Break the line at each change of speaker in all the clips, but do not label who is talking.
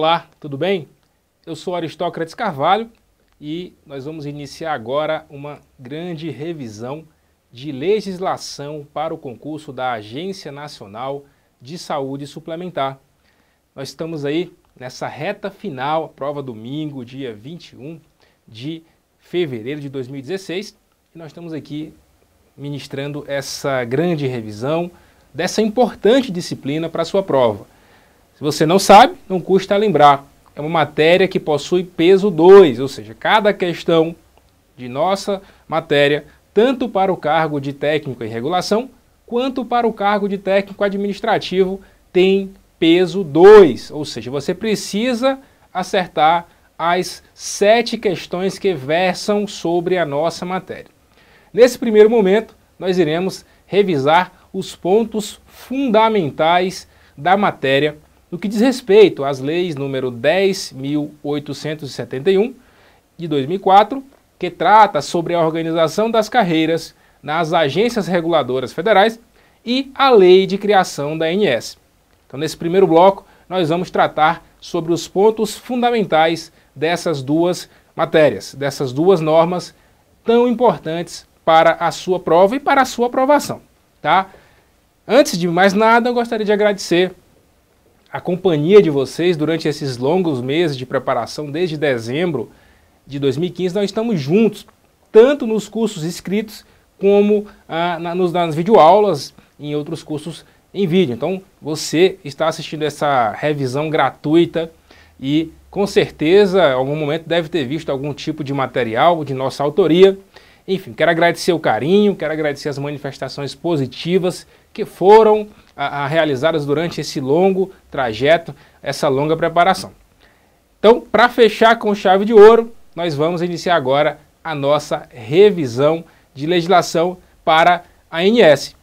Olá, tudo bem? Eu sou Aristócrates Carvalho e nós vamos iniciar agora uma grande revisão de legislação para o concurso da Agência Nacional de Saúde Suplementar. Nós estamos aí nessa reta final, prova domingo, dia 21 de fevereiro de 2016, e nós estamos aqui ministrando essa grande revisão dessa importante disciplina para a sua prova. Se você não sabe, não custa lembrar. É uma matéria que possui peso 2, ou seja, cada questão de nossa matéria, tanto para o cargo de técnico em regulação, quanto para o cargo de técnico administrativo, tem peso 2, ou seja, você precisa acertar as sete questões que versam sobre a nossa matéria. Nesse primeiro momento, nós iremos revisar os pontos fundamentais da matéria no que diz respeito às leis número 10.871 de 2004, que trata sobre a organização das carreiras nas agências reguladoras federais e a lei de criação da ANS. Então, nesse primeiro bloco, nós vamos tratar sobre os pontos fundamentais dessas duas matérias, dessas duas normas tão importantes para a sua prova e para a sua aprovação, tá? Antes de mais nada, eu gostaria de agradecer a companhia de vocês durante esses longos meses de preparação, desde dezembro de 2015, nós estamos juntos, tanto nos cursos escritos como ah, na, nos, nas videoaulas e em outros cursos em vídeo. Então, você está assistindo essa revisão gratuita e com certeza, em algum momento, deve ter visto algum tipo de material de nossa autoria. Enfim, quero agradecer o carinho, quero agradecer as manifestações positivas que foram a, a realizadas durante esse longo trajeto, essa longa preparação. Então, para fechar com chave de ouro, nós vamos iniciar agora a nossa revisão de legislação para a ANS.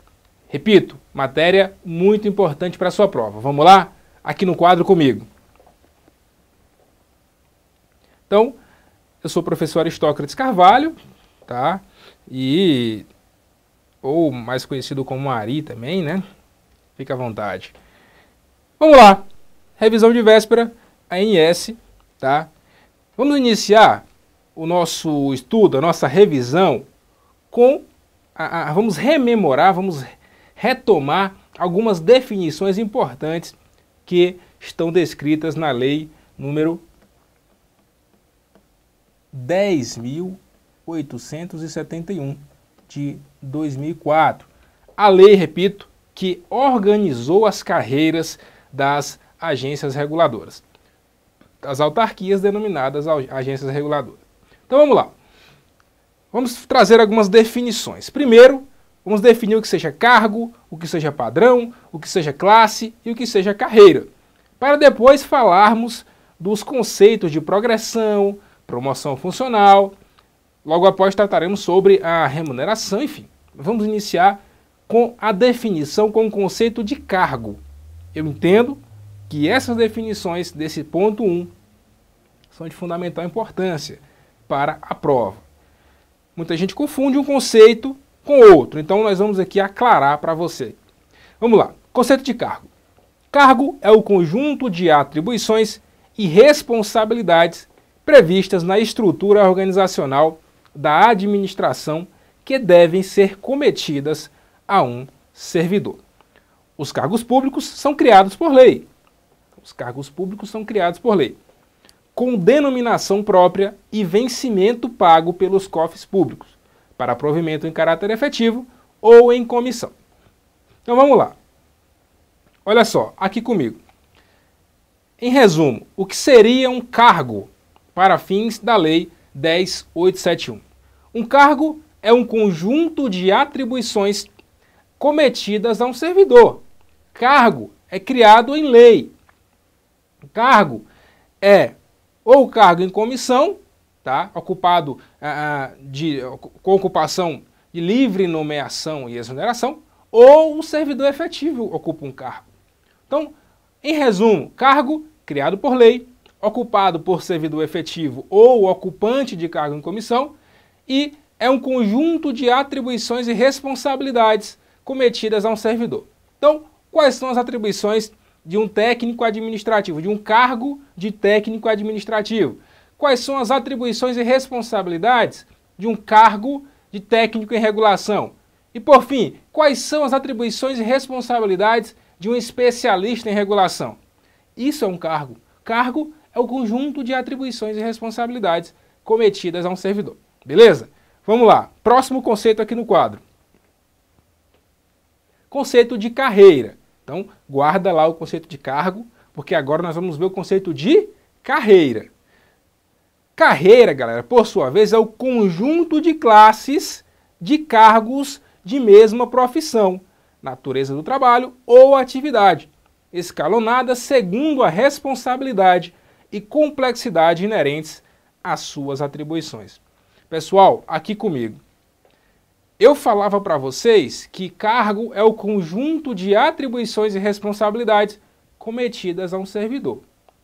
Repito, matéria muito importante para a sua prova. Vamos lá? Aqui no quadro comigo. Então, eu sou o professor Aristócrates Carvalho, tá? E ou mais conhecido como Ari também, né? Fica à vontade. Vamos lá. Revisão de véspera, ANS, tá? Vamos iniciar o nosso estudo, a nossa revisão com a, a, vamos rememorar, vamos retomar algumas definições importantes que estão descritas na lei número 10.871 de 2004. A lei, repito, que organizou as carreiras das agências reguladoras, as autarquias denominadas agências reguladoras. Então vamos lá. Vamos trazer algumas definições. Primeiro, vamos definir o que seja cargo, o que seja padrão, o que seja classe e o que seja carreira, para depois falarmos dos conceitos de progressão, promoção funcional. Logo após trataremos sobre a remuneração, enfim. Vamos iniciar com a definição, com o conceito de cargo. Eu entendo que essas definições desse ponto 1 um são de fundamental importância para a prova. Muita gente confunde um conceito com outro, então nós vamos aqui aclarar para você. Vamos lá, conceito de cargo. Cargo é o conjunto de atribuições e responsabilidades previstas na estrutura organizacional da administração que devem ser cometidas a um servidor. Os cargos públicos são criados por lei. Os cargos públicos são criados por lei, com denominação própria e vencimento pago pelos cofres públicos, para provimento em caráter efetivo ou em comissão. Então vamos lá. Olha só, aqui comigo. Em resumo, o que seria um cargo para fins da Lei 10871? Um cargo é um conjunto de atribuições cometidas a um servidor. Cargo é criado em lei. Cargo é ou cargo em comissão, tá? ocupado ah, ah de, com ocupação de livre nomeação e exoneração, ou o servidor efetivo ocupa um cargo. Então, em resumo, cargo criado por lei, ocupado por servidor efetivo ou ocupante de cargo em comissão, e é um conjunto de atribuições e responsabilidades cometidas a um servidor. Então, quais são as atribuições de um técnico administrativo, de um cargo de técnico administrativo? Quais são as atribuições e responsabilidades de um cargo de técnico em regulação? E por fim, quais são as atribuições e responsabilidades de um especialista em regulação? Isso é um cargo. Cargo é o conjunto de atribuições e responsabilidades cometidas a um servidor. Beleza? Vamos lá. Próximo conceito aqui no quadro. Conceito de carreira. Então, guarda lá o conceito de cargo, porque agora nós vamos ver o conceito de carreira. Carreira, galera, por sua vez, é o conjunto de classes de cargos de mesma profissão, natureza do trabalho ou atividade, escalonada segundo a responsabilidade e complexidade inerentes às suas atribuições. Pessoal, aqui comigo. Eu falava para vocês que cargo é o conjunto de atribuições e responsabilidades cometidas a um servidor.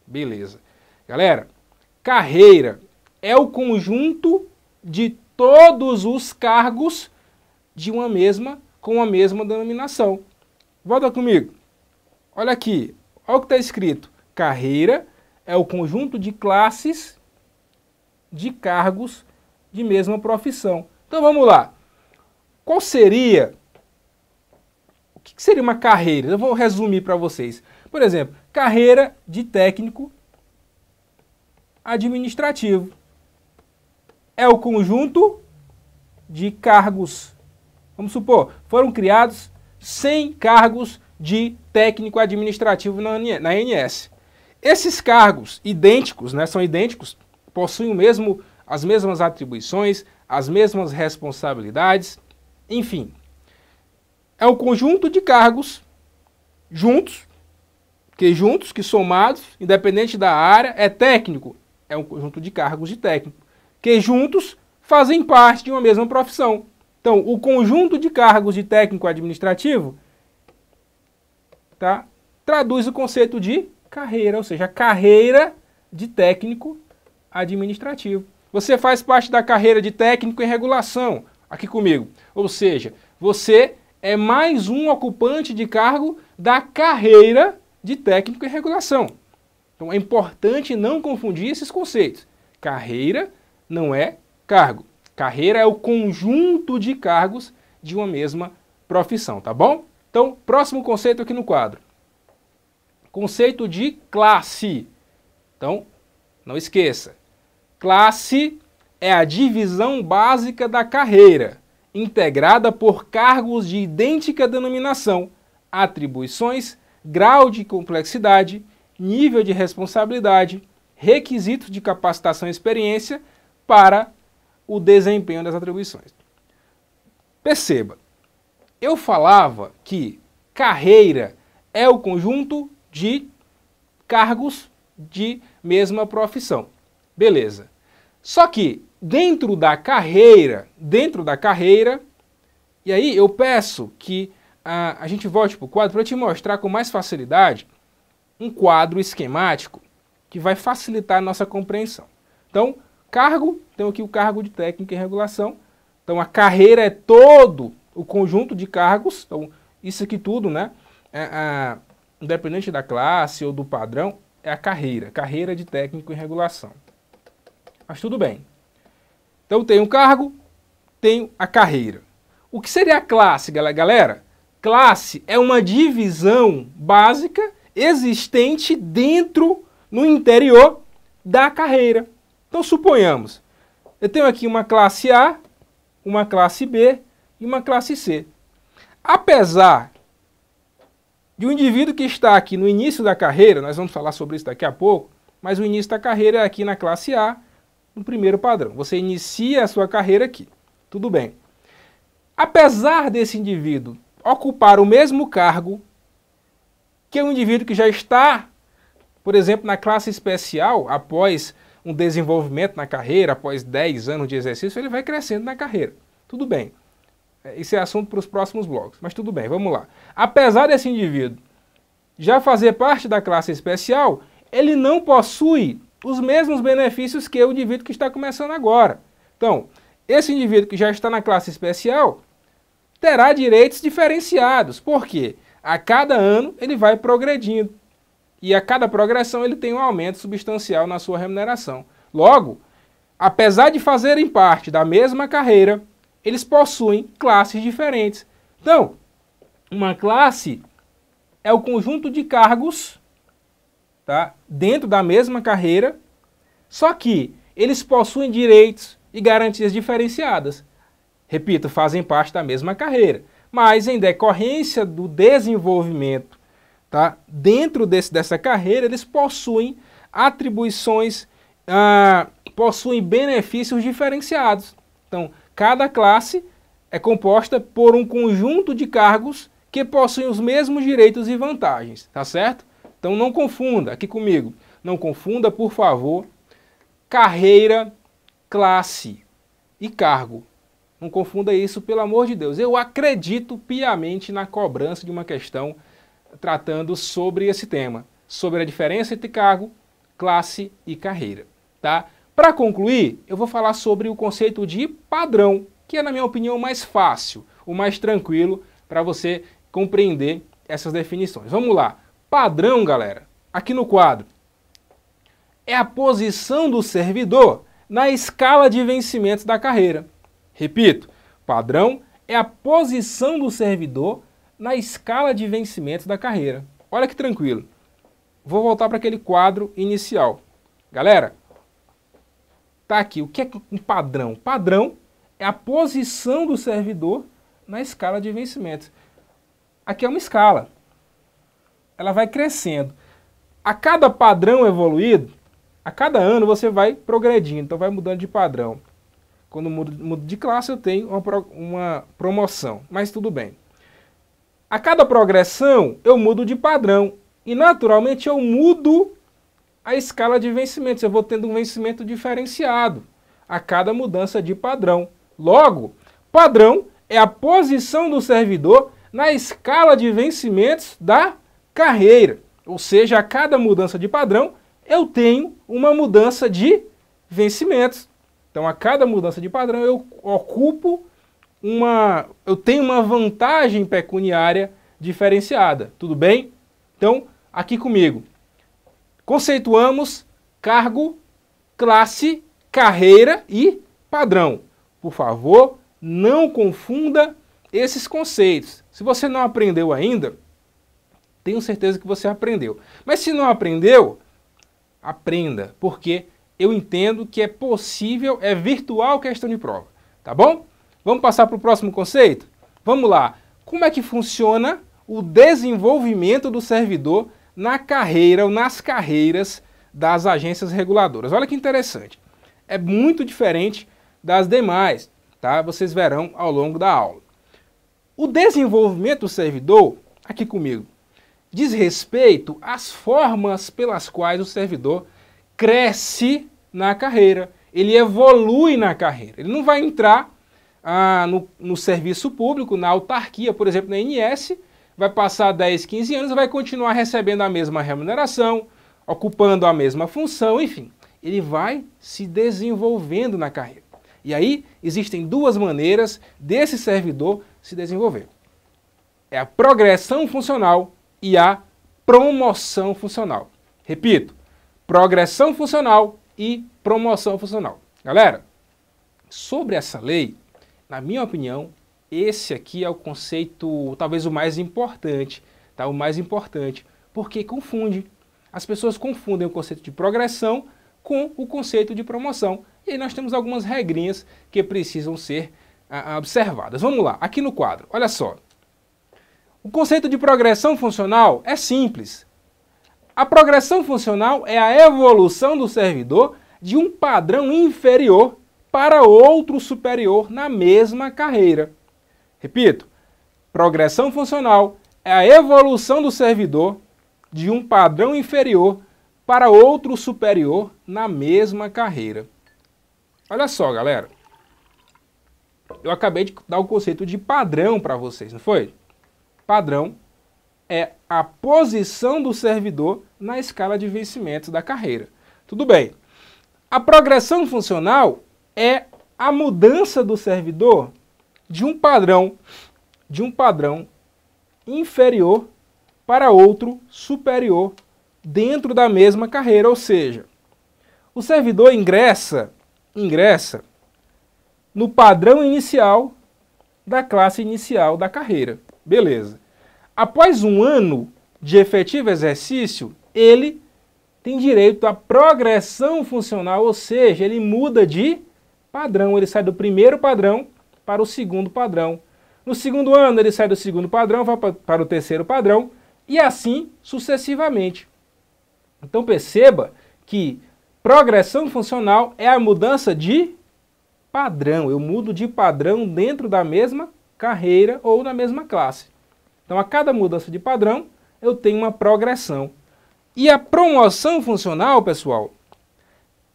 Beleza. Galera, carreira é o conjunto de todos os cargos de uma mesma com a mesma denominação. Volta comigo. Olha aqui, olha o que está escrito. Carreira é o conjunto de classes de cargos de mesma profissão. Então vamos lá. Qual seria o que seria uma carreira? Eu vou resumir para vocês. Por exemplo, carreira de técnico administrativo é o conjunto de cargos. Vamos supor, foram criados 100 cargos de técnico administrativo na ANS. Esses cargos idênticos, né, são idênticos, possuem o mesmo, as mesmas atribuições, as mesmas responsabilidades, enfim, é um conjunto de cargos juntos, que juntos, que somados, independente da área, é técnico. É um conjunto de cargos de técnico, que juntos fazem parte de uma mesma profissão. Então, o conjunto de cargos de técnico administrativo tá, traduz o conceito de carreira, ou seja, carreira de técnico administrativo. Você faz parte da carreira de técnico em regulação aqui comigo. Ou seja, você é mais um ocupante de cargo da carreira de técnico em regulação. Então é importante não confundir esses conceitos. Carreira não é cargo. Carreira é o conjunto de cargos de uma mesma profissão, tá bom? Então, próximo conceito aqui no quadro. Conceito de classe. Então, não esqueça. Classe é a divisão básica da carreira, integrada por cargos de idêntica denominação, atribuições, grau de complexidade, nível de responsabilidade, requisito de capacitação e experiência para o desempenho das atribuições. Perceba, eu falava que carreira é o conjunto de cargos de mesma profissão. Beleza. Só que dentro da carreira, dentro da carreira, e aí eu peço que a, ah, a gente volte para o quadro para te mostrar com mais facilidade um quadro esquemático que vai facilitar a nossa compreensão. Então, cargo, tem aqui o cargo de técnico em regulação. Então, a carreira é todo o conjunto de cargos. Então, isso aqui tudo, né? É, a, independente da classe ou do padrão, é a carreira. Carreira de técnico em regulação. Mas tudo bem. Então tenho o cargo, tenho a carreira. O que seria a classe, galera? Classe é uma divisão básica existente dentro, no interior da carreira. Então suponhamos, eu tenho aqui uma classe A, uma classe B e uma classe C. Apesar de um indivíduo que está aqui no início da carreira, nós vamos falar sobre isso daqui a pouco, mas o início da carreira é aqui na classe A no primeiro padrão. Você inicia a sua carreira aqui. Tudo bem. Apesar desse indivíduo ocupar o mesmo cargo que um indivíduo que já está, por exemplo, na classe especial, após um desenvolvimento na carreira, após 10 anos de exercício, ele vai crescendo na carreira. Tudo bem. Esse é assunto para os próximos blogs mas tudo bem, vamos lá. Apesar desse indivíduo já fazer parte da classe especial, ele não possui os mesmos benefícios que o indivíduo que está começando agora. Então, esse indivíduo que já está na classe especial terá direitos diferenciados, porque a cada ano ele vai progredindo e a cada progressão ele tem um aumento substancial na sua remuneração. Logo, apesar de fazerem parte da mesma carreira, eles possuem classes diferentes. Então, uma classe é o conjunto de cargos tá? dentro da mesma carreira, só que eles possuem direitos e garantias diferenciadas. Repito, fazem parte da mesma carreira, mas em decorrência do desenvolvimento tá? dentro desse, dessa carreira, eles possuem atribuições, ah, possuem benefícios diferenciados. Então, cada classe é composta por um conjunto de cargos que possuem os mesmos direitos e vantagens, tá certo? Então não confunda, aqui comigo, não confunda, por favor, carreira, classe e cargo. Não confunda isso, pelo amor de Deus. Eu acredito piamente na cobrança de uma questão tratando sobre esse tema, sobre a diferença entre cargo, classe e carreira, tá? Para concluir, eu vou falar sobre o conceito de padrão, que é na minha opinião mais fácil, o mais tranquilo para você compreender essas definições. Vamos lá padrão, galera, aqui no quadro, é a posição do servidor na escala de vencimentos da carreira. Repito, padrão é a posição do servidor na escala de vencimentos da carreira. Olha que tranquilo. Vou voltar para aquele quadro inicial. Galera, tá aqui. O que é um padrão? Padrão é a posição do servidor na escala de vencimentos. Aqui é uma escala ela vai crescendo. A cada padrão evoluído, a cada ano você vai progredindo, então vai mudando de padrão. Quando mudo, de classe, eu tenho uma, uma promoção, mas tudo bem. A cada progressão, eu mudo de padrão. E naturalmente eu mudo a escala de vencimentos. Eu vou tendo um vencimento diferenciado a cada mudança de padrão. Logo, padrão é a posição do servidor na escala de vencimentos da carreira. Ou seja, a cada mudança de padrão, eu tenho uma mudança de vencimentos. Então, a cada mudança de padrão, eu ocupo uma. Eu tenho uma vantagem pecuniária diferenciada. Tudo bem? Então, aqui comigo. Conceituamos cargo, classe, carreira e padrão. Por favor, não confunda esses conceitos. Se você não aprendeu ainda, tenho certeza que você aprendeu. Mas se não aprendeu, aprenda, porque eu entendo que é possível, é virtual questão de prova, tá bom? Vamos passar para o próximo conceito? Vamos lá. Como é que funciona o desenvolvimento do servidor na carreira ou nas carreiras das agências reguladoras? Olha que interessante. É muito diferente das demais, tá? Vocês verão ao longo da aula. O desenvolvimento do servidor, aqui comigo, diz respeito às formas pelas quais o servidor cresce na carreira, ele evolui na carreira. Ele não vai entrar ah, no, no, serviço público, na autarquia, por exemplo, na INS, vai passar 10, 15 anos e vai continuar recebendo a mesma remuneração, ocupando a mesma função, enfim. Ele vai se desenvolvendo na carreira. E aí existem duas maneiras desse servidor se desenvolver: é a progressão funcional e a promoção funcional. Repito, progressão funcional e promoção funcional. Galera, sobre essa lei, na minha opinião, esse aqui é o conceito talvez o mais importante, tá? O mais importante, porque confunde. As pessoas confundem o conceito de progressão com o conceito de promoção. E aí nós temos algumas regrinhas que precisam ser ah, observadas. Vamos lá, aqui no quadro, olha só. O conceito de progressão funcional é simples. A progressão funcional é a evolução do servidor de um padrão inferior para outro superior na mesma carreira. Repito, progressão funcional é a evolução do servidor de um padrão inferior para outro superior na mesma carreira. Olha só, galera. Eu acabei de dar o conceito de padrão para vocês, não foi? padrão é a posição do servidor na escala de vencimentos da carreira. Tudo bem. A progressão funcional é a mudança do servidor de um padrão de um padrão inferior para outro superior dentro da mesma carreira, ou seja, o servidor ingressa ingressa no padrão inicial da classe inicial da carreira. Beleza. Após um ano de efetivo exercício, ele tem direito à progressão funcional, ou seja, ele muda de padrão, ele sai do primeiro padrão para o segundo padrão. No segundo ano, ele sai do segundo padrão, vai para o terceiro padrão e assim sucessivamente. Então perceba que progressão funcional é a mudança de padrão. Eu mudo de padrão dentro da mesma carreira ou na mesma classe. Então, a cada mudança de padrão, eu tenho uma progressão. E a promoção funcional, pessoal,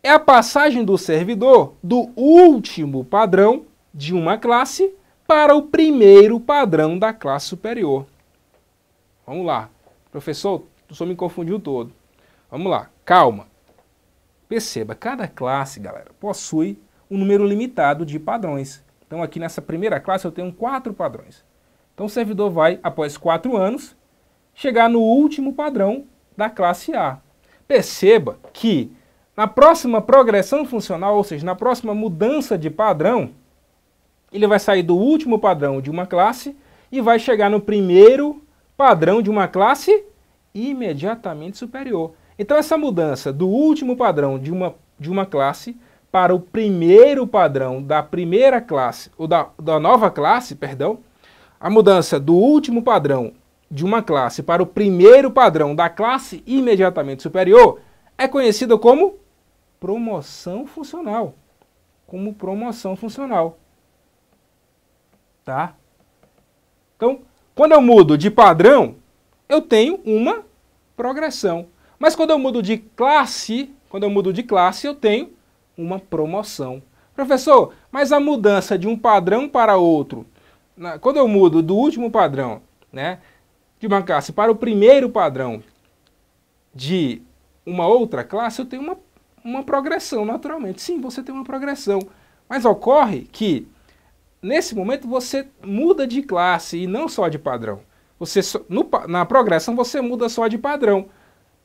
é a passagem do servidor do último padrão de uma classe para o primeiro padrão da classe superior. Vamos lá. Professor, o senhor me confundiu todo. Vamos lá, calma. Perceba, cada classe, galera, possui um número limitado de padrões. Então aqui nessa primeira classe eu tenho quatro padrões. Então o servidor vai, após quatro anos, chegar no último padrão da classe A. Perceba que na próxima progressão funcional, ou seja, na próxima mudança de padrão, ele vai sair do último padrão de uma classe e vai chegar no primeiro padrão de uma classe imediatamente superior. Então essa mudança do último padrão de uma, de uma classe para o primeiro padrão da primeira classe, ou da, da nova classe, perdão, a mudança do último padrão de uma classe para o primeiro padrão da classe imediatamente superior é conhecida como promoção funcional. Como promoção funcional. Tá? Então, quando eu mudo de padrão, eu tenho uma progressão. Mas quando eu mudo de classe, quando eu mudo de classe, eu tenho uma promoção. Professor, mas a mudança de um padrão para outro, na, quando eu mudo do último padrão, né, de uma classe para o primeiro padrão de uma outra classe, eu tenho uma, uma progressão naturalmente. Sim, você tem uma progressão. Mas ocorre que, nesse momento, você muda de classe e não só de padrão. Você no, na progressão, você muda só de padrão.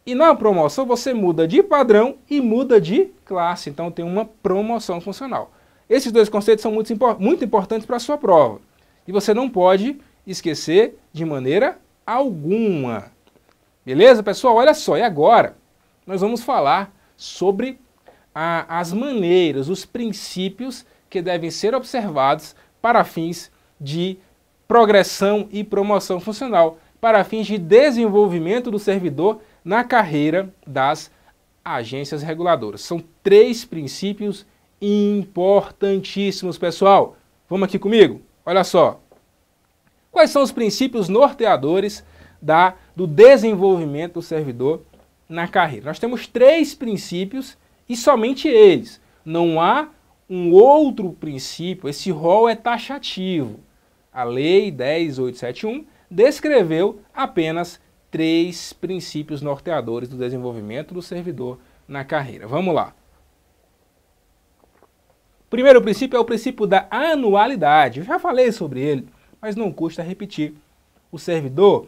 E na promoção, você muda de padrão e muda de classe, então tem uma promoção funcional. Esses dois conceitos são muito, muito importantes para a sua prova. E você não pode esquecer de maneira alguma. Beleza, pessoal? Olha só, e agora nós vamos falar sobre a, as maneiras, os princípios que devem ser observados para fins de progressão e promoção funcional, para fins de desenvolvimento do servidor na carreira das agências reguladoras. São três princípios importantíssimos, pessoal. Vamos aqui comigo? Olha só. Quais são os princípios norteadores da, do desenvolvimento do servidor na carreira? Nós temos três princípios e somente eles. Não há um outro princípio, esse rol é taxativo. A Lei 10871 descreveu apenas três princípios norteadores do desenvolvimento do servidor na carreira. Vamos lá. Primeiro princípio é o princípio da anualidade. Eu já falei sobre ele, mas não custa repetir. O servidor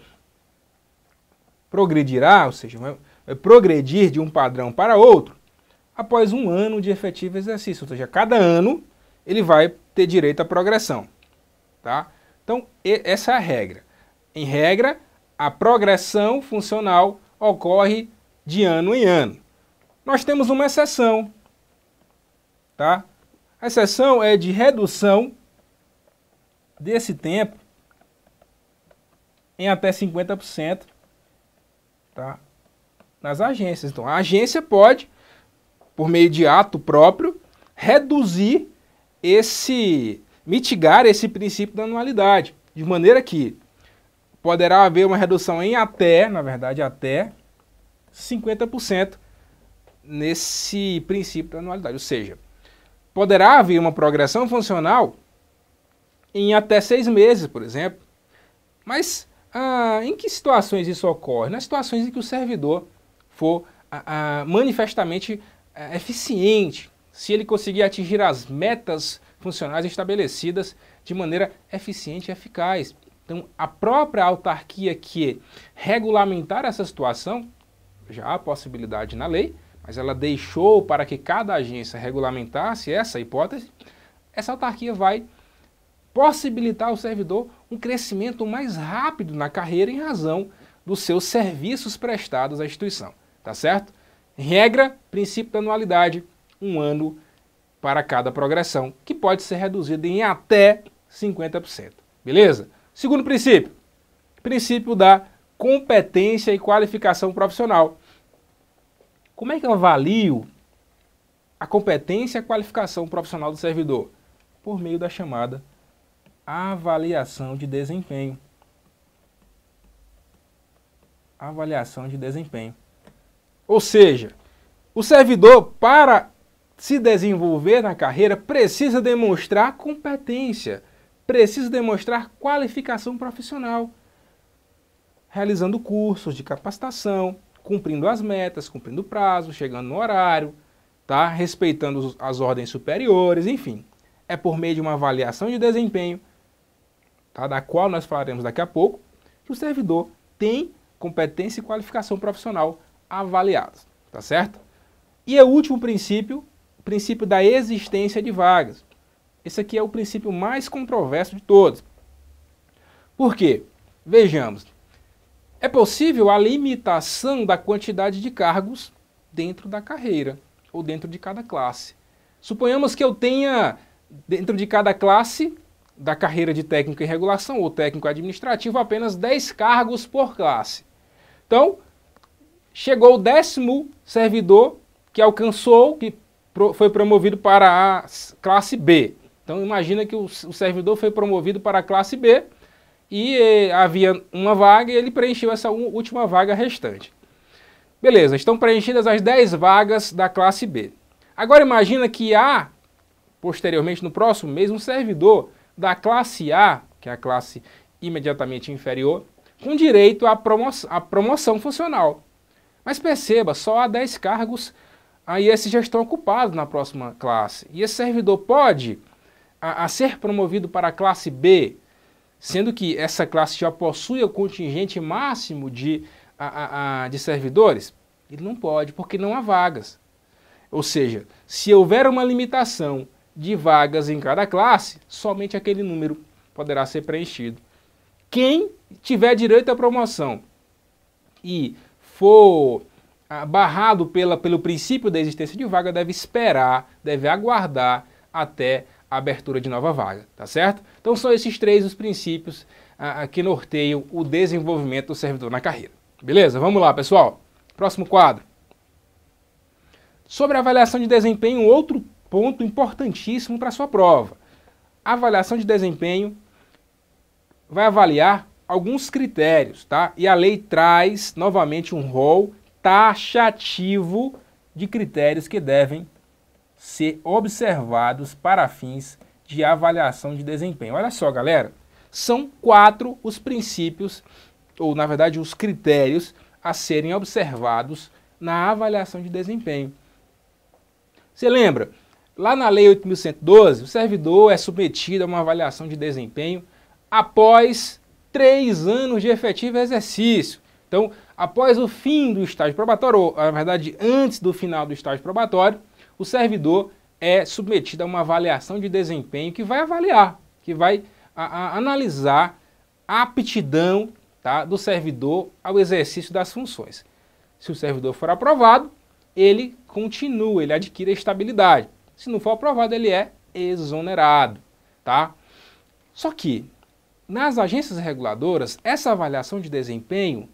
progredirá, ou seja, vai progredir de um padrão para outro após um ano de efetivo exercício. Ou seja, cada ano ele vai ter direito à progressão. Tá? Então, essa é a regra. Em regra, a progressão funcional ocorre de ano em ano. Nós temos uma exceção, tá? A exceção é de redução desse tempo em até 50%, tá? Nas agências. Então, a agência pode, por meio de ato próprio, reduzir esse, mitigar esse princípio da anualidade, de maneira que poderá haver uma redução em até, na verdade, até 50% nesse princípio da anualidade. Ou seja, poderá haver uma progressão funcional em até seis meses, por exemplo. Mas ah, em que situações isso ocorre? Nas situações em que o servidor for ah, ah, manifestamente eh, eficiente, se ele conseguir atingir as metas funcionais estabelecidas de maneira eficiente e eficaz. Então, a própria autarquia que regulamentar essa situação, já há possibilidade na lei, mas ela deixou para que cada agência regulamentasse essa hipótese, essa autarquia vai possibilitar ao servidor um crescimento mais rápido na carreira em razão dos seus serviços prestados à instituição, tá certo? Regra, princípio da anualidade, um ano para cada progressão, que pode ser reduzida em até 50%, beleza? Segundo princípio, princípio da competência e qualificação profissional. Como é que eu avalio a competência e a qualificação profissional do servidor? Por meio da chamada avaliação de desempenho. Avaliação de desempenho. Ou seja, o servidor, para se desenvolver na carreira, precisa demonstrar competência precisa demonstrar qualificação profissional, realizando cursos de capacitação, cumprindo as metas, cumprindo o prazo, chegando no horário, tá? respeitando as ordens superiores, enfim. É por meio de uma avaliação de desempenho, tá? da qual nós falaremos daqui a pouco, que o servidor tem competência e qualificação profissional avaliadas, tá certo? E é o último princípio, o princípio da existência de vagas. Esse aqui é o princípio mais controverso de todos. Por quê? Vejamos. É possível a limitação da quantidade de cargos dentro da carreira ou dentro de cada classe. Suponhamos que eu tenha dentro de cada classe da carreira de técnico em regulação ou técnico administrativo apenas 10 cargos por classe. Então, chegou o décimo servidor que alcançou, que foi promovido para a classe B. Então imagina que o, servidor foi promovido para a classe B e eh, havia uma vaga e ele preencheu essa última vaga restante. Beleza, estão preenchidas as 10 vagas da classe B. Agora imagina que há, posteriormente no próximo mês, um servidor da classe A, que é a classe imediatamente inferior, com direito à, promo à promoção funcional. Mas perceba, só há 10 cargos aí esses já estão ocupados na próxima classe. E esse servidor pode a, a ser promovido para a classe B, sendo que essa classe já possui o contingente máximo de, a, a, de servidores, ele não pode, porque não há vagas. Ou seja, se houver uma limitação de vagas em cada classe, somente aquele número poderá ser preenchido. Quem tiver direito à promoção e for ah, barrado pela, pelo princípio da existência de vaga, deve esperar, deve aguardar até abertura de nova vaga, tá certo? Então são esses três os princípios ah, ah, que norteiam o desenvolvimento do servidor na carreira. Beleza? Vamos lá, pessoal. Próximo quadro. Sobre a avaliação de desempenho, outro ponto importantíssimo para sua prova. A avaliação de desempenho vai avaliar alguns critérios, tá? E a lei traz novamente um rol taxativo de critérios que devem ser observados para fins de avaliação de desempenho. Olha só, galera, são quatro os princípios, ou na verdade os critérios a serem observados na avaliação de desempenho. Você lembra? Lá na Lei 8.112, o servidor é submetido a uma avaliação de desempenho após três anos de efetivo exercício. Então, após o fim do estágio probatório, ou na verdade, antes do final do estágio probatório, o servidor é submetido a uma avaliação de desempenho que vai avaliar, que vai a, a, analisar a aptidão tá, do servidor ao exercício das funções. Se o servidor for aprovado, ele continua, ele adquire a estabilidade. Se não for aprovado, ele é exonerado, tá? Só que nas agências reguladoras, essa avaliação de desempenho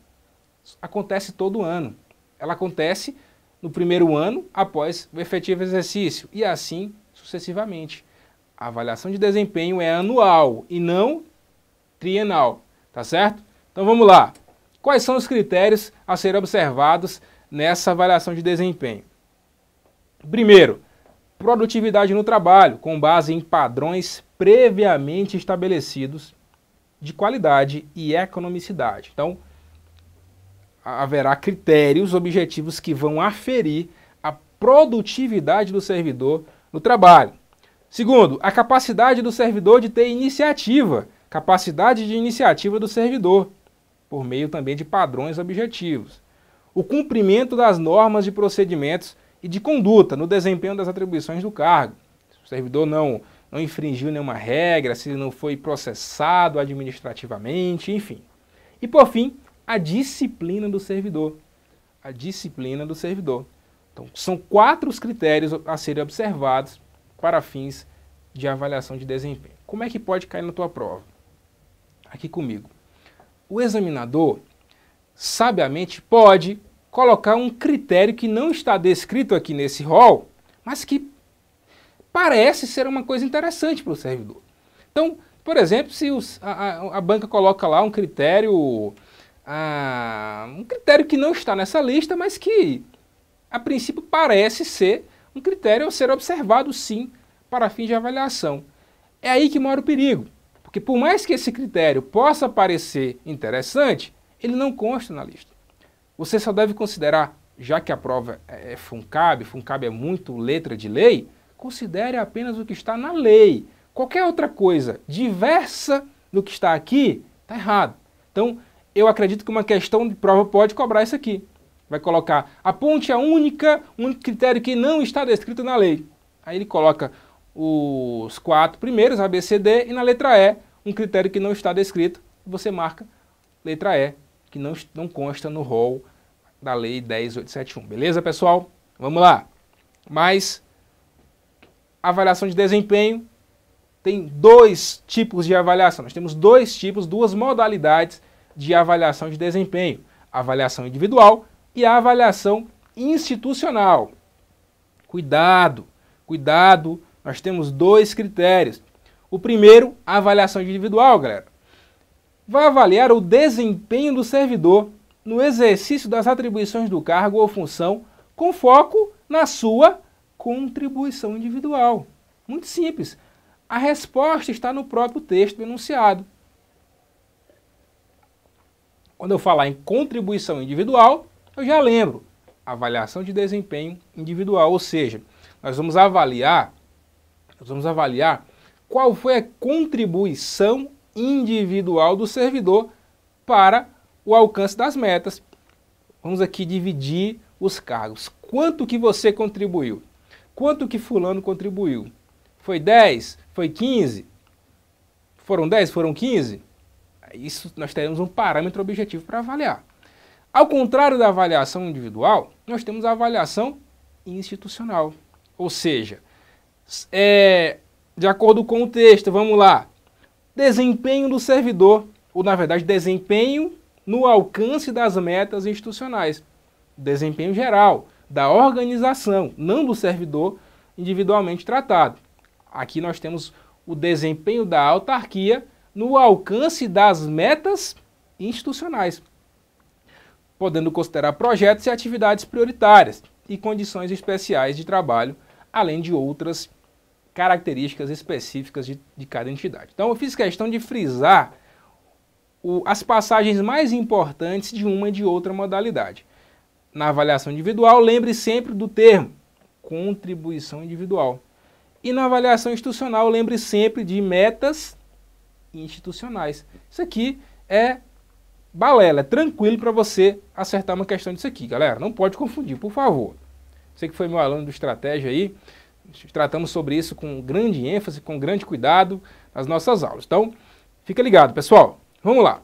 acontece todo ano. Ela acontece no primeiro ano após o efetivo exercício e assim sucessivamente. A avaliação de desempenho é anual e não trienal, tá certo? Então vamos lá. Quais são os critérios a ser observados nessa avaliação de desempenho? Primeiro, produtividade no trabalho, com base em padrões previamente estabelecidos de qualidade e economicidade. Então, haverá critérios objetivos que vão aferir a produtividade do servidor no trabalho. Segundo, a capacidade do servidor de ter iniciativa, capacidade de iniciativa do servidor, por meio também de padrões objetivos. O cumprimento das normas de procedimentos e de conduta no desempenho das atribuições do cargo. Se o servidor não, não infringiu nenhuma regra, se não foi processado administrativamente, enfim. E por fim, a disciplina do servidor. A disciplina do servidor. Então, são quatro os critérios a serem observados para fins de avaliação de desempenho. Como é que pode cair na tua prova? Aqui comigo. O examinador, sabiamente, pode colocar um critério que não está descrito aqui nesse rol, mas que parece ser uma coisa interessante para o servidor. Então, por exemplo, se os, a, a, a banca coloca lá um critério a, ah, um critério que não está nessa lista, mas que a princípio parece ser um critério a ser observado sim para fins de avaliação. É aí que mora o perigo, porque por mais que esse critério possa parecer interessante, ele não consta na lista. Você só deve considerar, já que a prova é, é FUNCAB, FUNCAB é muito letra de lei, considere apenas o que está na lei. Qualquer outra coisa diversa do que está aqui está errado. Então, eu acredito que uma questão de prova pode cobrar isso aqui. Vai colocar, a é a única, um critério que não está descrito na lei. Aí ele coloca os quatro primeiros, A, B, C, D, e na letra E, um critério que não está descrito, você marca letra E, que não, não consta no rol da lei 10871. Beleza, pessoal? Vamos lá. Mas, avaliação de desempenho, tem dois tipos de avaliação. Nós temos dois tipos, duas modalidades de avaliação de desempenho, avaliação individual e a avaliação institucional. Cuidado, cuidado, nós temos dois critérios. O primeiro, a avaliação individual, galera. Vai avaliar o desempenho do servidor no exercício das atribuições do cargo ou função com foco na sua contribuição individual. Muito simples. A resposta está no próprio texto enunciado. Quando eu falar em contribuição individual, eu já lembro, avaliação de desempenho individual, ou seja, nós vamos avaliar, nós vamos avaliar qual foi a contribuição individual do servidor para o alcance das metas. Vamos aqui dividir os cargos. Quanto que você contribuiu? Quanto que fulano contribuiu? Foi 10? Foi 15? Foram 10? Foram 15? Isso nós teremos um parâmetro objetivo para avaliar. Ao contrário da avaliação individual, nós temos a avaliação institucional. Ou seja, é, de acordo com o texto, vamos lá, desempenho do servidor, ou na verdade, desempenho no alcance das metas institucionais, desempenho geral da organização, não do servidor individualmente tratado. Aqui nós temos o desempenho da autarquia no alcance das metas institucionais, podendo considerar projetos e atividades prioritárias e condições especiais de trabalho, além de outras características específicas de, de cada entidade. Então, eu fiz questão de frisar o, as passagens mais importantes de uma e de outra modalidade. Na avaliação individual, lembre sempre do termo contribuição individual. E na avaliação institucional, lembre sempre de metas institucionais. Isso aqui é balela, é tranquilo para você acertar uma questão disso aqui, galera. Não pode confundir, por favor. Você que foi meu aluno do Estratégia aí, tratamos sobre isso com grande ênfase, com grande cuidado nas nossas aulas. Então, fica ligado, pessoal. Vamos lá.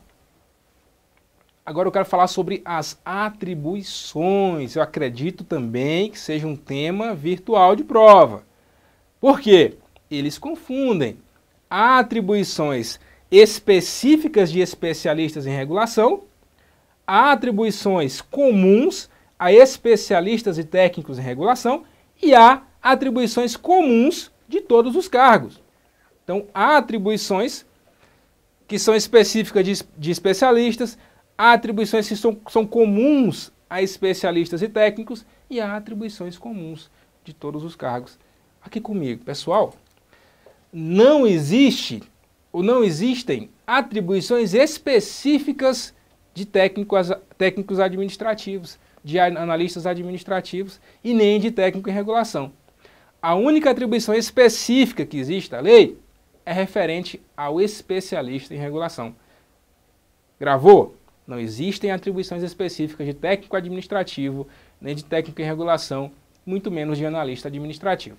Agora eu quero falar sobre as atribuições. Eu acredito também que seja um tema virtual de prova. Por quê? Eles confundem há atribuições específicas de especialistas em regulação, há atribuições comuns a especialistas e técnicos em regulação e há atribuições comuns de todos os cargos. Então, há atribuições que são específicas de, de especialistas, há atribuições que são, são comuns a especialistas e técnicos e há atribuições comuns de todos os cargos. Aqui comigo, pessoal não existe ou não existem atribuições específicas de técnicos, técnicos administrativos, de analistas administrativos e nem de técnico em regulação. A única atribuição específica que existe à lei é referente ao especialista em regulação. Gravou? Não existem atribuições específicas de técnico administrativo, nem de técnico em regulação, muito menos de analista administrativo.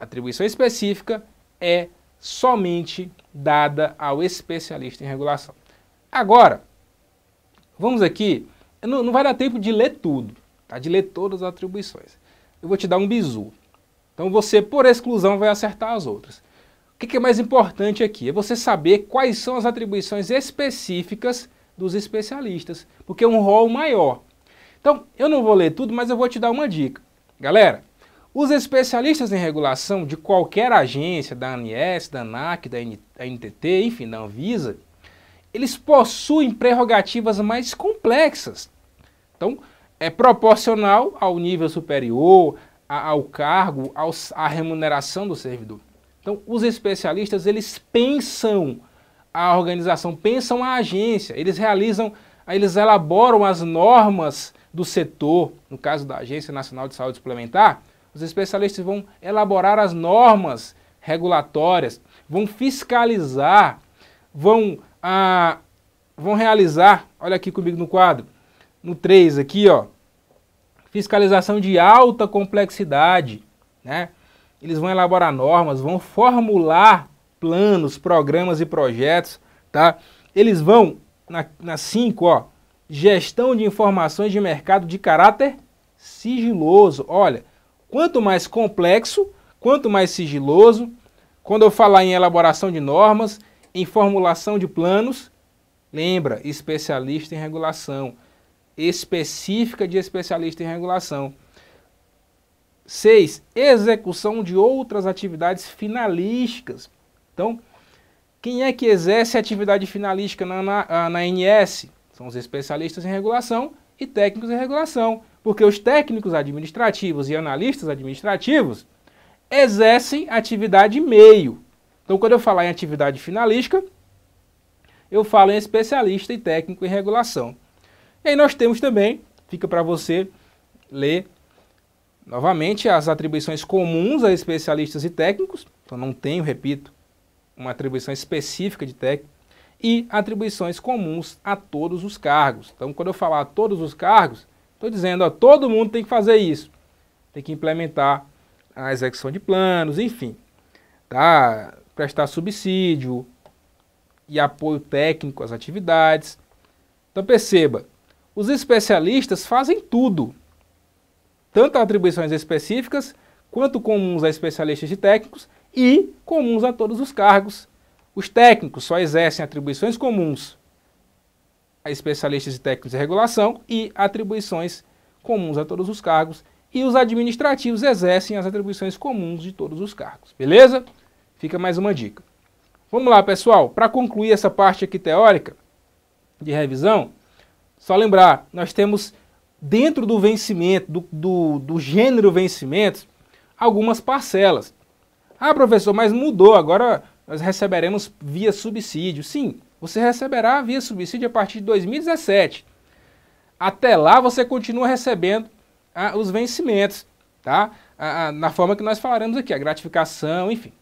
Atribuição específica é somente dada ao especialista em regulação. Agora, vamos aqui, não, não, vai dar tempo de ler tudo, tá? de ler todas as atribuições. Eu vou te dar um bizu. Então você, por exclusão, vai acertar as outras. O que, que é mais importante aqui? É você saber quais são as atribuições específicas dos especialistas, porque é um rol maior. Então, eu não vou ler tudo, mas eu vou te dar uma dica. Galera, os especialistas em regulação de qualquer agência, da ANS, da ANAC, da NTT, enfim, da Anvisa, eles possuem prerrogativas mais complexas. Então, é proporcional ao nível superior, a, ao cargo, ao, à remuneração do servidor. Então, os especialistas, eles pensam a organização, pensam a agência, eles realizam, eles elaboram as normas do setor, no caso da Agência Nacional de Saúde Suplementar, os especialistas vão elaborar as normas regulatórias, vão fiscalizar, vão, ah, vão realizar, olha aqui comigo no quadro, no 3 aqui, ó, fiscalização de alta complexidade, né? Eles vão elaborar normas, vão formular planos, programas e projetos, tá? Eles vão, na 5, ó, gestão de informações de mercado de caráter sigiloso. Olha, Quanto mais complexo, quanto mais sigiloso, quando eu falar em elaboração de normas, em formulação de planos, lembra, especialista em regulação, específica de especialista em regulação. 6. Execução de outras atividades finalísticas. Então, quem é que exerce atividade finalística na, na, na ANS? São os especialistas em regulação e técnicos em regulação. Porque os técnicos administrativos e analistas administrativos exercem atividade meio. Então, quando eu falar em atividade finalística, eu falo em especialista e técnico em regulação. E aí nós temos também, fica para você ler novamente as atribuições comuns a especialistas e técnicos. Então, não tenho, repito, uma atribuição específica de técnico e atribuições comuns a todos os cargos. Então, quando eu falar todos os cargos, Estou dizendo, ó, todo mundo tem que fazer isso. Tem que implementar a execução de planos, enfim. Tá? Prestar subsídio e apoio técnico às atividades. Então perceba, os especialistas fazem tudo. Tanto atribuições específicas, quanto comuns a especialistas e técnicos, e comuns a todos os cargos. Os técnicos só exercem atribuições comuns especialistas e técnicos de regulação e atribuições comuns a todos os cargos. E os administrativos exercem as atribuições comuns de todos os cargos. Beleza? Fica mais uma dica. Vamos lá, pessoal. Para concluir essa parte aqui teórica de revisão, só lembrar, nós temos dentro do vencimento, do, do, do gênero vencimento, algumas parcelas. Ah, professor, mas mudou, agora nós receberemos via subsídio. Sim, você receberá via subsídio a partir de 2017. Até lá você continua recebendo ah, os vencimentos, tá? Ah, ah, na forma que nós falaremos aqui, a gratificação, enfim.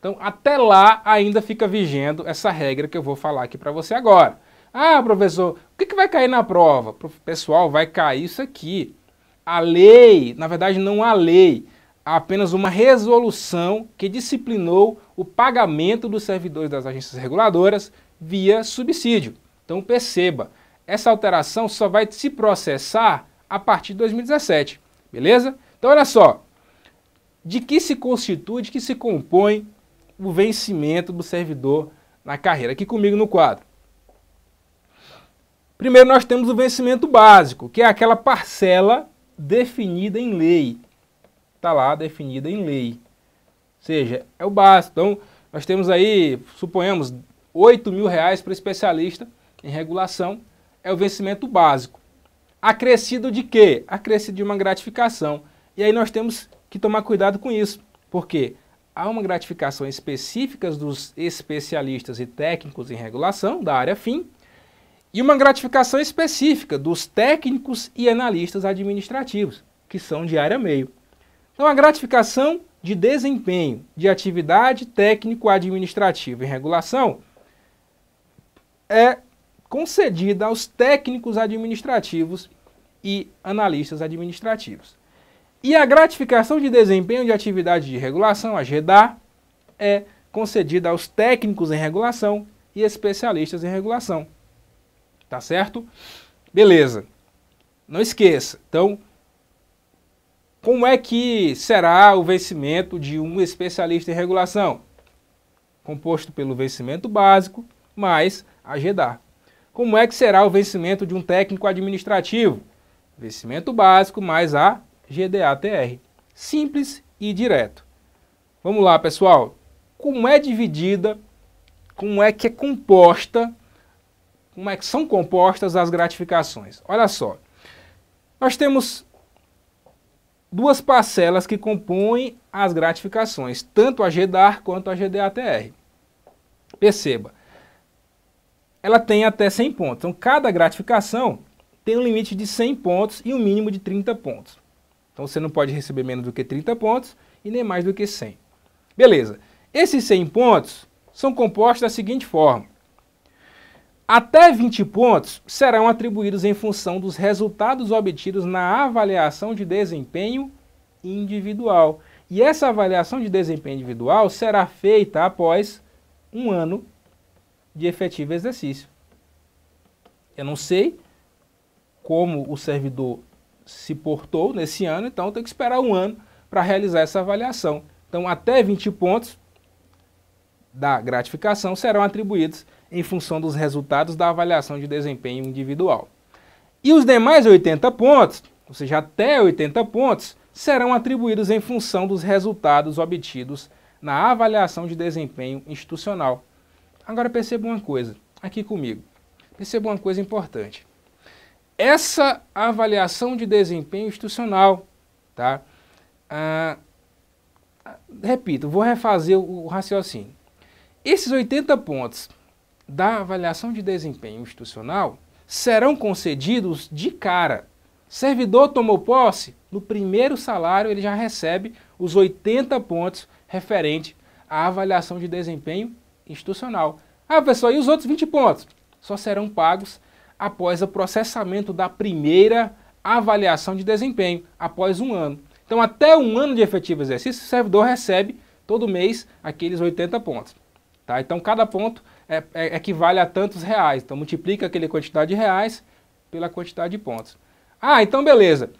Então, até lá ainda fica vigendo essa regra que eu vou falar aqui para você agora. Ah, professor, o que, que vai cair na prova? Pessoal, vai cair isso aqui. A lei, na verdade, não há lei apenas uma resolução que disciplinou o pagamento dos servidores das agências reguladoras via subsídio. Então perceba, essa alteração só vai se processar a partir de 2017, beleza? Então olha só, de que se constitui, de que se compõe o vencimento do servidor na carreira. Aqui comigo no quadro. Primeiro nós temos o vencimento básico, que é aquela parcela definida em lei está lá definida em lei. Ou seja, é o básico. Então, nós temos aí, suponhamos, 8 mil reais para especialista em regulação, é o vencimento básico. Acrescido de quê? Acrescido de uma gratificação. E aí nós temos que tomar cuidado com isso, porque há uma gratificação específica dos especialistas e técnicos em regulação da área fim, e uma gratificação específica dos técnicos e analistas administrativos, que são de área meio. Então, é a gratificação de desempenho de atividade técnico-administrativa em regulação é concedida aos técnicos administrativos e analistas administrativos. E a gratificação de desempenho de atividade de regulação, a GEDA, é concedida aos técnicos em regulação e especialistas em regulação. Tá certo? Beleza. Não esqueça. Então, como é que será o vencimento de um especialista em regulação? Composto pelo vencimento básico mais a GDA? Como é que será o vencimento de um técnico administrativo? Vencimento básico mais a GDATR. Simples e direto. Vamos lá, pessoal. Como é dividida, como é que é composta, como é que são compostas as gratificações? Olha só. Nós temos duas parcelas que compõem as gratificações, tanto a GDAR quanto a GDATR. Perceba, ela tem até 100 pontos. Então, cada gratificação tem um limite de 100 pontos e um mínimo de 30 pontos. Então, você não pode receber menos do que 30 pontos e nem mais do que 100. Beleza. Esses 100 pontos são compostos da seguinte forma. Até 20 pontos serão atribuídos em função dos resultados obtidos na avaliação de desempenho individual. E essa avaliação de desempenho individual será feita após um ano de efetivo exercício. Eu não sei como o servidor se portou nesse ano, então tem que esperar um ano para realizar essa avaliação. Então, até 20 pontos da gratificação serão atribuídos em função dos resultados da avaliação de desempenho individual. E os demais 80 pontos, ou seja, até 80 pontos, serão atribuídos em função dos resultados obtidos na avaliação de desempenho institucional. Agora perceba uma coisa, aqui comigo. Perceba uma coisa importante. Essa avaliação de desempenho institucional, tá? Ah, repito, vou refazer o raciocínio. Esses 80 pontos da avaliação de desempenho institucional serão concedidos de cara. Servidor tomou posse, no primeiro salário ele já recebe os 80 pontos referente à avaliação de desempenho institucional. Ah, pessoal, e os outros 20 pontos? Só serão pagos após o processamento da primeira avaliação de desempenho, após um ano. Então, até um ano de efetivo exercício, o servidor recebe todo mês aqueles 80 pontos. Tá? Então, cada ponto é, é, equivale a tantos reais. Então multiplica aquela quantidade de reais pela quantidade de pontos. Ah, então beleza.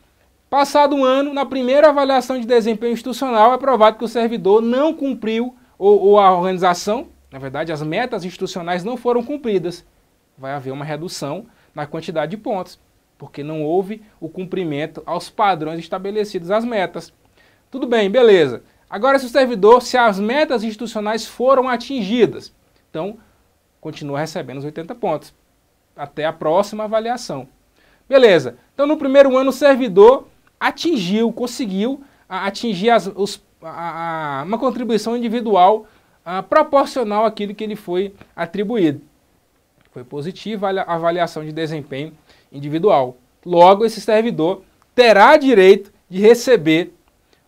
Passado um ano, na primeira avaliação de desempenho institucional, é provado que o servidor não cumpriu, ou, ou a organização, na verdade, as metas institucionais não foram cumpridas. Vai haver uma redução na quantidade de pontos, porque não houve o cumprimento aos padrões estabelecidos às metas. Tudo bem, beleza. Agora, se o servidor, se as metas institucionais foram atingidas, então continua recebendo os 80 pontos. Até a próxima avaliação. Beleza. Então, no primeiro ano, o servidor atingiu, conseguiu atingir as, os, a, a, uma contribuição individual a, proporcional àquilo que ele foi atribuído. Foi positiva a avaliação de desempenho individual. Logo, esse servidor terá direito de receber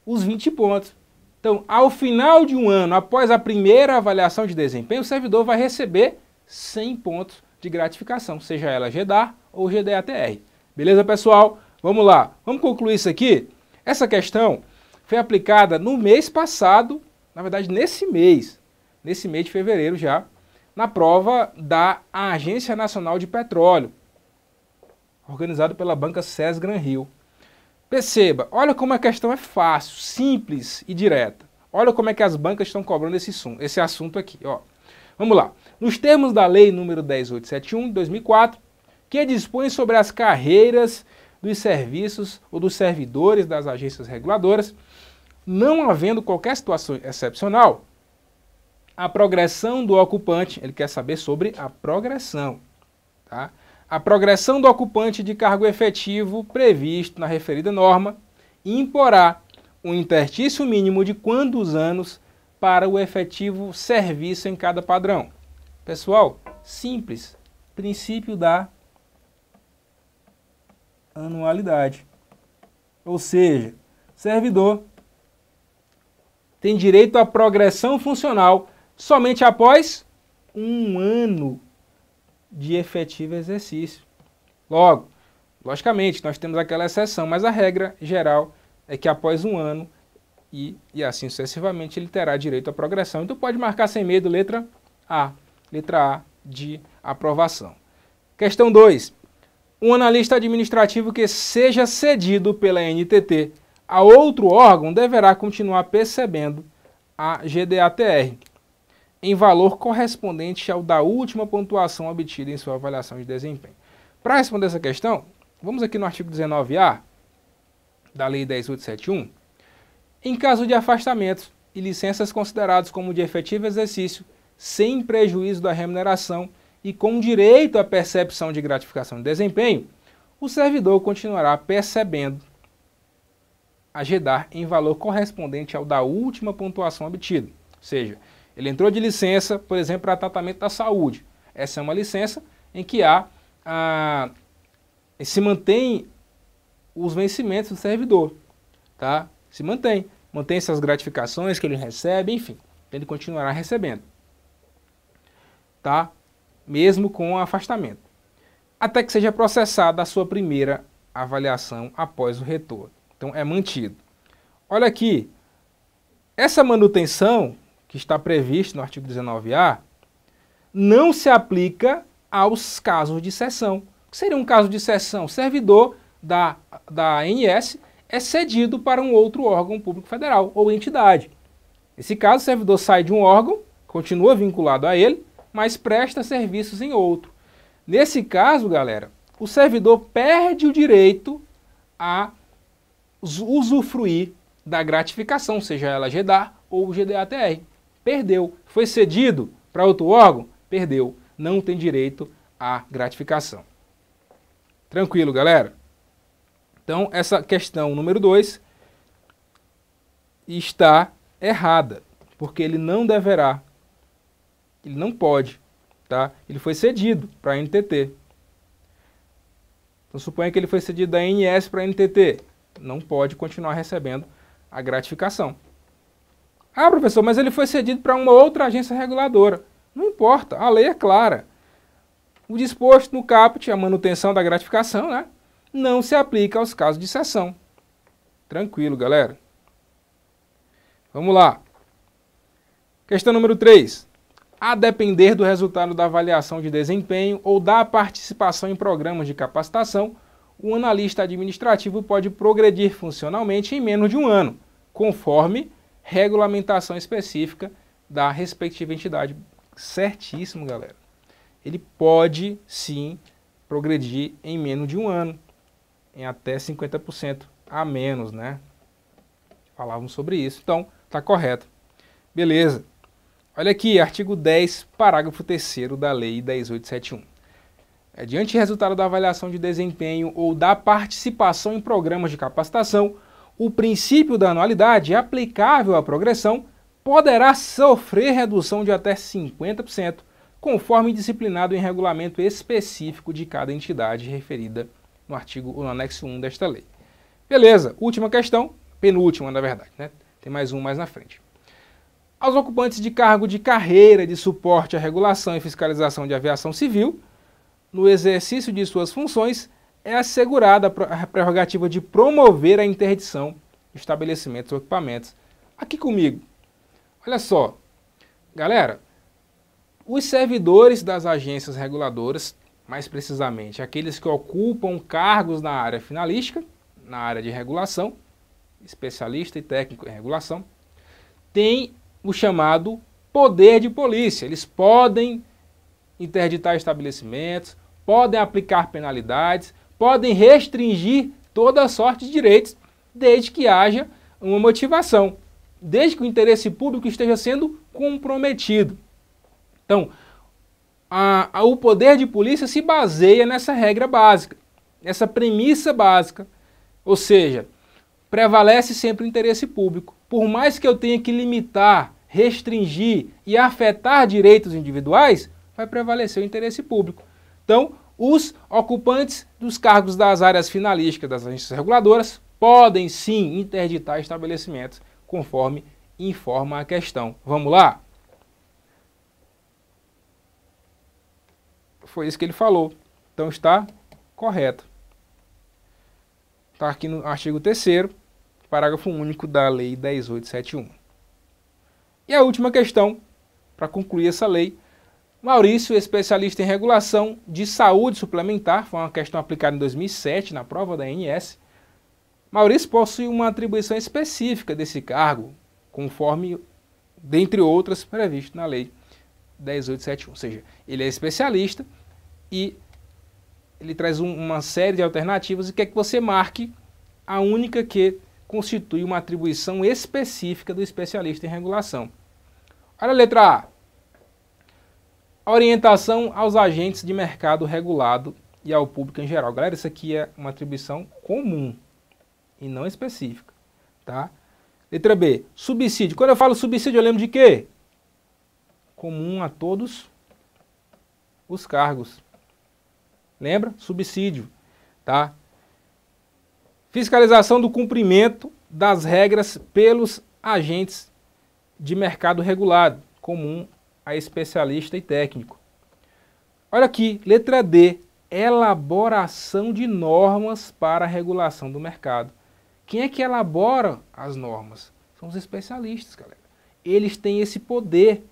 os 20 pontos. Então, ao final de um ano, após a primeira avaliação de desempenho, o servidor vai receber 100 pontos de gratificação, seja ela GDA ou GDATR. Beleza, pessoal? Vamos lá. Vamos concluir isso aqui? Essa questão foi aplicada no mês passado, na verdade nesse mês, nesse mês de fevereiro já, na prova da Agência Nacional de Petróleo, organizado pela banca SES Gran Rio. Perceba, olha como a questão é fácil, simples e direta. Olha como é que as bancas estão cobrando esse, esse assunto aqui. Ó. Vamos lá nos termos da Lei número 10.871, de 2004, que dispõe sobre as carreiras dos serviços ou dos servidores das agências reguladoras, não havendo qualquer situação excepcional, a progressão do ocupante, ele quer saber sobre a progressão, tá? A progressão do ocupante de cargo efetivo previsto na referida norma imporá um interstício mínimo de quantos anos para o efetivo serviço em cada padrão. Pessoal, simples. Princípio da anualidade. Ou seja, servidor tem direito à progressão funcional somente após um ano de efetivo exercício. Logo, logicamente, nós temos aquela exceção, mas a regra geral é que após um ano e, e assim sucessivamente ele terá direito à progressão. Então pode marcar sem medo letra A. Letra A de aprovação. Questão 2. Um analista administrativo que seja cedido pela NTT a outro órgão deverá continuar percebendo a GDATR em valor correspondente ao da última pontuação obtida em sua avaliação de desempenho. Para responder essa questão, vamos aqui no artigo 19A da Lei 10871. Em caso de afastamentos e licenças considerados como de efetivo exercício sem prejuízo da remuneração e com direito à percepção de gratificação de desempenho, o servidor continuará percebendo a GEDAR em valor correspondente ao da última pontuação obtida. Ou seja, ele entrou de licença, por exemplo, para tratamento da saúde. Essa é uma licença em que há a, se mantém os vencimentos do servidor, tá? Se mantém, mantém essas gratificações que ele recebe, enfim, ele continuará recebendo tá? Mesmo com afastamento. Até que seja processada a sua primeira avaliação após o retorno. Então é mantido. Olha aqui, essa manutenção que está prevista no artigo 19A não se aplica aos casos de cessão. O que seria um caso de cessão? Servidor da, da ANS é cedido para um outro órgão público federal ou entidade. Nesse caso, o servidor sai de um órgão, continua vinculado a ele, mas presta serviços em outro. Nesse caso, galera, o servidor perde o direito a usufruir da gratificação, seja ela GDA ou GDATR. Perdeu. Foi cedido para outro órgão? Perdeu. Não tem direito à gratificação. Tranquilo, galera? Então, essa questão número 2 está errada, porque ele não deverá ele não pode, tá? Ele foi cedido para a NTT. Então suponha que ele foi cedido da ANS para a NTT. Não pode continuar recebendo a gratificação. Ah, professor, mas ele foi cedido para uma outra agência reguladora. Não importa, a lei é clara. O disposto no caput, a manutenção da gratificação, né? Não se aplica aos casos de cessão. Tranquilo, galera. Vamos lá. Questão número 3 a depender do resultado da avaliação de desempenho ou da participação em programas de capacitação, o analista administrativo pode progredir funcionalmente em menos de um ano, conforme regulamentação específica da respectiva entidade. Certíssimo, galera. Ele pode sim progredir em menos de um ano, em até 50% a menos, né? Falávamos sobre isso, então tá correto. Beleza. Olha aqui, artigo 10, parágrafo 3 da Lei 10871. É, diante do resultado da avaliação de desempenho ou da participação em programas de capacitação, o princípio da anualidade aplicável à progressão poderá sofrer redução de até 50%, conforme disciplinado em regulamento específico de cada entidade referida no artigo ou no anexo 1 desta lei. Beleza, última questão, penúltima na verdade, né? Tem mais um mais na frente. Aos ocupantes de cargo de carreira de suporte à regulação e fiscalização de aviação civil, no exercício de suas funções, é assegurada a prerrogativa de promover a interdição de estabelecimentos ou equipamentos. Aqui comigo, olha só, galera, os servidores das agências reguladoras, mais precisamente aqueles que ocupam cargos na área finalística, na área de regulação, especialista e técnico em regulação, têm o chamado poder de polícia. Eles podem interditar estabelecimentos, podem aplicar penalidades, podem restringir toda sorte de direitos, desde que haja uma motivação, desde que o interesse público esteja sendo comprometido. Então, a, a, o poder de polícia se baseia nessa regra básica, nessa premissa básica, ou seja, prevalece sempre o interesse público por mais que eu tenha que limitar, restringir e afetar direitos individuais, vai prevalecer o interesse público. Então, os ocupantes dos cargos das áreas finalísticas das agências reguladoras podem sim interditar estabelecimentos, conforme informa a questão. Vamos lá? Foi isso que ele falou. Então está correto. Está aqui no artigo 3 parágrafo único da Lei 10871. E a última questão, para concluir essa lei, Maurício, especialista em regulação de saúde suplementar, foi uma questão aplicada em 2007 na prova da ANS. Maurício possui uma atribuição específica desse cargo, conforme, dentre outras, previsto na Lei 10871. Ou seja, ele é especialista e ele traz um, uma série de alternativas e quer que você marque a única que constitui uma atribuição específica do especialista em regulação. Olha a letra A. Orientação aos agentes de mercado regulado e ao público em geral. Galera, isso aqui é uma atribuição comum e não específica, tá? Letra B. Subsídio. Quando eu falo subsídio, eu lembro de quê? Comum a todos os cargos. Lembra? Subsídio, tá? Fiscalização do cumprimento das regras pelos agentes de mercado regulado, comum a especialista e técnico. Olha aqui, letra D, elaboração de normas para a regulação do mercado. Quem é que elabora as normas? São os especialistas, galera. Eles têm esse poder,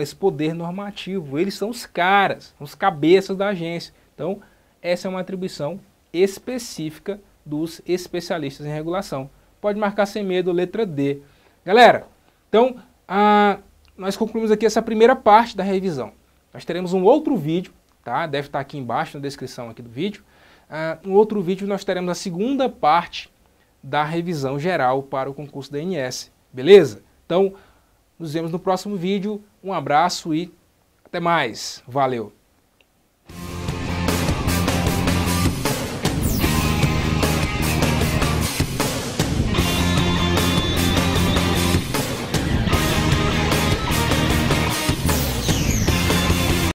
esse poder normativo. Eles são os caras, os cabeças da agência. Então, essa é uma atribuição específica dos especialistas em regulação. Pode marcar sem medo, letra D. Galera, então a, nós concluímos aqui essa primeira parte da revisão. Nós teremos um outro vídeo, tá? Deve estar aqui embaixo na descrição aqui do vídeo. Uh, ah, um outro vídeo nós teremos a segunda parte da revisão geral para o concurso da INS. Beleza? Então, nos vemos no próximo vídeo. Um abraço e até mais. Valeu!